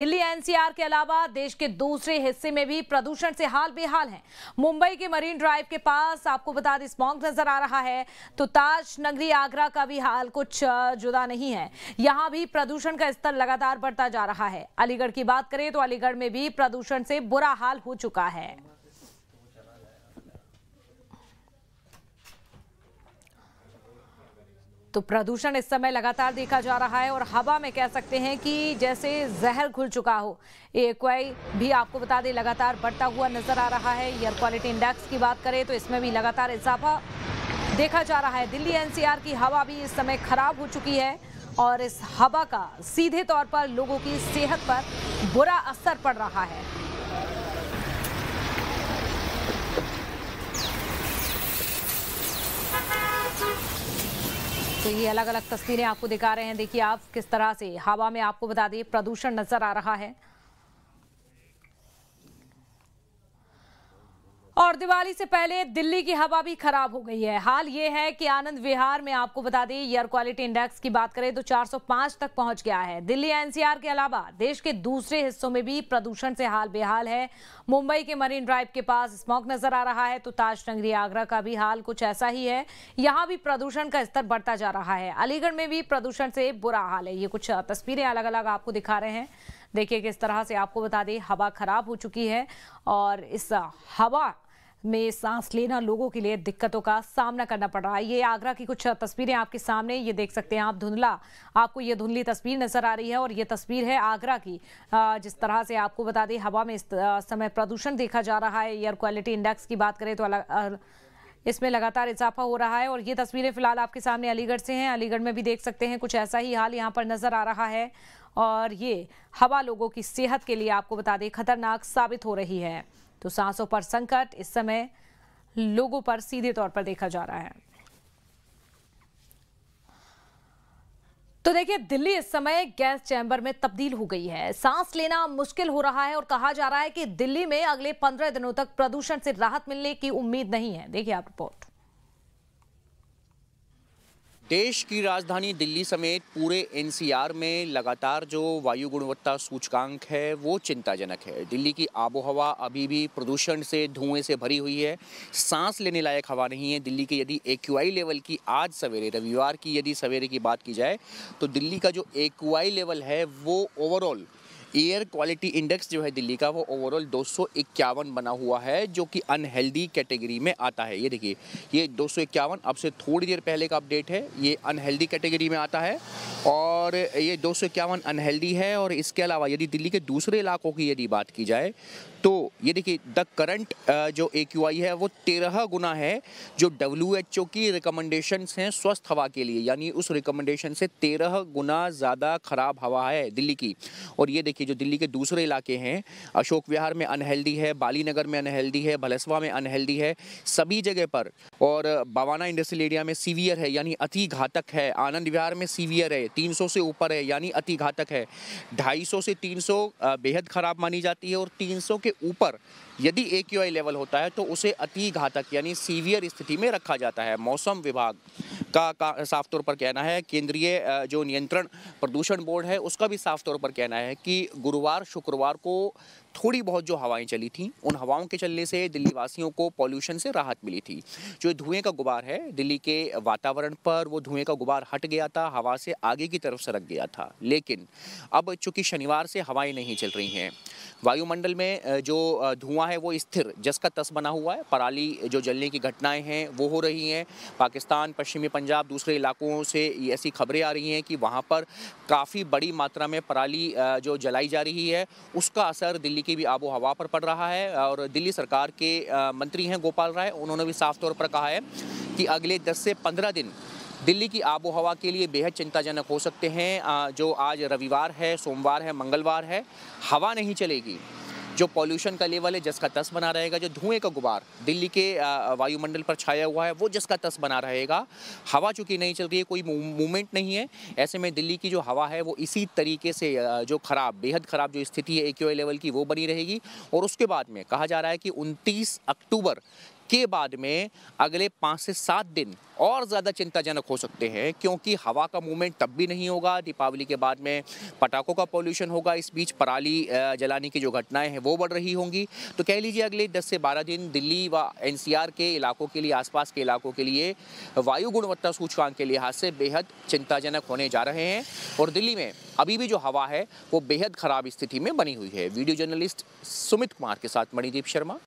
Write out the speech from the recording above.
Delhi NCR के अलावा देश के दूसरे हिस्से में भी प्रदूषण से हाल बेहाल है मुंबई के मरीन ड्राइव के पास आपको बता दें स्मॉग नजर आ रहा है तो ताज नगरी आगरा का भी हाल कुछ जुदा नहीं है यहां भी प्रदूषण का स्तर लगातार बढ़ता जा रहा है अलीगढ़ की बात करें तो अलीगढ़ में भी प्रदूषण से बुरा हाल हो चुका है तो प्रदूषण इस समय लगातार देखा जा रहा है और हवा में कह सकते हैं कि जैसे जहर घुल चुका हो एक्वाई भी आपको बता दें लगातार बढ़ता हुआ नजर आ रहा है एयर क्वालिटी इंडेक्स की बात करें तो इसमें भी लगातार इजाफा देखा जा रहा है दिल्ली एनसीआर की हवा भी इस समय खराब हो चुकी है और इस हवा का सीधे तौर पर लोगों की सेहत पर बुरा असर पड़ रहा है तो ये अलग अलग तस्वीरें आपको दिखा रहे हैं देखिए आप किस तरह से हवा में आपको बता दें प्रदूषण नजर आ रहा है और दिवाली से पहले दिल्ली की हवा भी खराब हो गई है हाल ये है कि आनंद विहार में आपको बता दें एयर क्वालिटी इंडेक्स की बात करें तो 405 तक पहुंच गया है दिल्ली एनसीआर के अलावा देश के दूसरे हिस्सों में भी प्रदूषण से हाल बेहाल है मुंबई के मरीन ड्राइव के पास स्मॉक नजर आ रहा है तो ताज नगरी आगरा का भी हाल कुछ ऐसा ही है यहाँ भी प्रदूषण का स्तर बढ़ता जा रहा है अलीगढ़ में भी प्रदूषण से बुरा हाल है ये कुछ तस्वीरें अलग अलग आपको दिखा रहे हैं देखिए किस तरह से आपको बता दें हवा खराब हो चुकी है और इस हवा में सांस लेना लोगों के लिए दिक्कतों का सामना करना पड़ रहा है ये आगरा की कुछ तस्वीरें आपके सामने ये देख सकते हैं आप धुंधला आपको ये धुंधली तस्वीर नजर आ रही है और ये तस्वीर है आगरा की जिस तरह से आपको बता दें हवा में इस समय प्रदूषण देखा जा रहा है एयर क्वालिटी इंडेक्स की बात करें तो अलग इसमें लगातार इजाफा हो रहा है और ये तस्वीरें फिलहाल आपके सामने अलीगढ़ से हैं अलीगढ़ में भी देख सकते हैं कुछ ऐसा ही हाल यहाँ पर नजर आ रहा है और ये हवा लोगों की सेहत के लिए आपको बता दें खतरनाक साबित हो रही है तो सांसों पर संकट इस समय लोगों पर सीधे तौर पर देखा जा रहा है तो देखिए दिल्ली इस समय गैस चैंबर में तब्दील हो गई है सांस लेना मुश्किल हो रहा है और कहा जा रहा है कि दिल्ली में अगले पंद्रह दिनों तक प्रदूषण से राहत मिलने की उम्मीद नहीं है देखिए आप रिपोर्ट देश की राजधानी दिल्ली समेत पूरे एनसीआर में लगातार जो वायु गुणवत्ता सूचकांक है वो चिंताजनक है दिल्ली की आबोहवा अभी भी प्रदूषण से धुएं से भरी हुई है सांस लेने लायक हवा नहीं है दिल्ली के यदि ए लेवल की आज सवेरे रविवार की यदि सवेरे की बात की जाए तो दिल्ली का जो ए लेवल है वो ओवरऑल एयर क्वालिटी इंडेक्स जो है दिल्ली का वो ओवरऑल दो बना हुआ है जो कि अनहेल्दी कैटेगरी में आता है ये देखिए ये दो अब से थोड़ी देर पहले का अपडेट है ये अनहेल्दी कैटेगरी में आता है और ये दो अनहेल्दी है और इसके अलावा यदि दिल्ली के दूसरे इलाकों की यदि बात की जाए तो ये देखिए द करंट जो ए क्यू आई है वो तेरह गुना है जो डब्ल्यू एच ओ की रिकमेंडेशन हैं स्वस्थ हवा के लिए यानी उस रिकमेंडेशन से तेरह गुना ज़्यादा ख़राब हवा है दिल्ली की और ये देखिए जो दिल्ली के दूसरे इलाके हैं अशोक विहार में अनहेल्दी है बाली नगर में अनहेल्दी है भलसवा में अनहेल्दी है सभी जगह पर और बावाना इंडस्ट्रियल एरिया में सीवियर है यानी अति घातक है आनंद विहार में सीवियर है तीन से ऊपर है यानी अति घातक है ढाई से तीन बेहद ख़राब मानी जाती है और तीन के के ऊपर यदि ए लेवल होता है तो उसे अति घातक यानी सीवियर स्थिति में रखा जाता है मौसम विभाग का, का साफ तौर पर कहना है केंद्रीय जो नियंत्रण प्रदूषण बोर्ड है उसका भी साफ तौर पर कहना है कि गुरुवार शुक्रवार को थोड़ी बहुत जो हवाएं चली थी उन हवाओं के चलने से दिल्ली वासियों को पॉल्यूशन से राहत मिली थी जो धुएं का गुबार है दिल्ली के वातावरण पर वो धुएं का गुबार हट गया था हवा से आगे की तरफ सरक गया था लेकिन अब चूंकि शनिवार से हवाएं नहीं चल रही हैं वायुमंडल में जो धुआं है वो स्थिर जस का तस बना हुआ है पराली जो जलने की घटनाएं हैं वो हो रही हैं पाकिस्तान पश्चिमी पंजाब दूसरे इलाकों से ऐसी खबरें आ रही हैं कि वहाँ पर काफ़ी बड़ी मात्रा में पराली जो जलाई जा रही है उसका असर दिल्ली की भी आबो हवा पर पड़ रहा है और दिल्ली सरकार के मंत्री हैं गोपाल राय उन्होंने भी साफ तौर पर कहा है कि अगले दस से पंद्रह दिन दिल्ली की आबो हवा के लिए बेहद चिंताजनक हो सकते हैं जो आज रविवार है सोमवार है मंगलवार है हवा नहीं चलेगी जो पॉल्यूशन का लेवल है जिसका तस बना रहेगा जो धुएं का गुबार दिल्ली के वायुमंडल पर छाया हुआ है वो जिसका तस बना रहेगा हवा चूँकि नहीं चल रही है कोई मूवमेंट नहीं है ऐसे में दिल्ली की जो हवा है वो इसी तरीके से जो ख़राब बेहद ख़राब जो स्थिति है ए लेवल की वो बनी रहेगी और उसके बाद में कहा जा रहा है कि उनतीस अक्टूबर के बाद में अगले पाँच से सात दिन और ज़्यादा चिंताजनक हो सकते हैं क्योंकि हवा का मूवमेंट तब भी नहीं होगा दीपावली के बाद में पटाखों का पोल्यूशन होगा इस बीच पराली जलाने की जो घटनाएं हैं वो बढ़ रही होंगी तो कह लीजिए अगले 10 से 12 दिन दिल्ली व एनसीआर के इलाकों के लिए आसपास के इलाकों के लिए वायु गुणवत्ता सूचकांक के लिहाज से बेहद चिंताजनक होने जा रहे हैं और दिल्ली में अभी भी जो हवा है वो बेहद ख़राब स्थिति में बनी हुई है वीडियो जर्नलिस्ट सुमित कुमार के साथ मणिदीप शर्मा